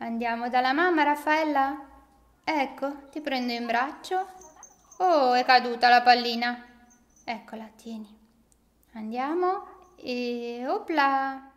Andiamo dalla mamma, Raffaella? Ecco, ti prendo in braccio. Oh, è caduta la pallina. Eccola, tieni. Andiamo e opla.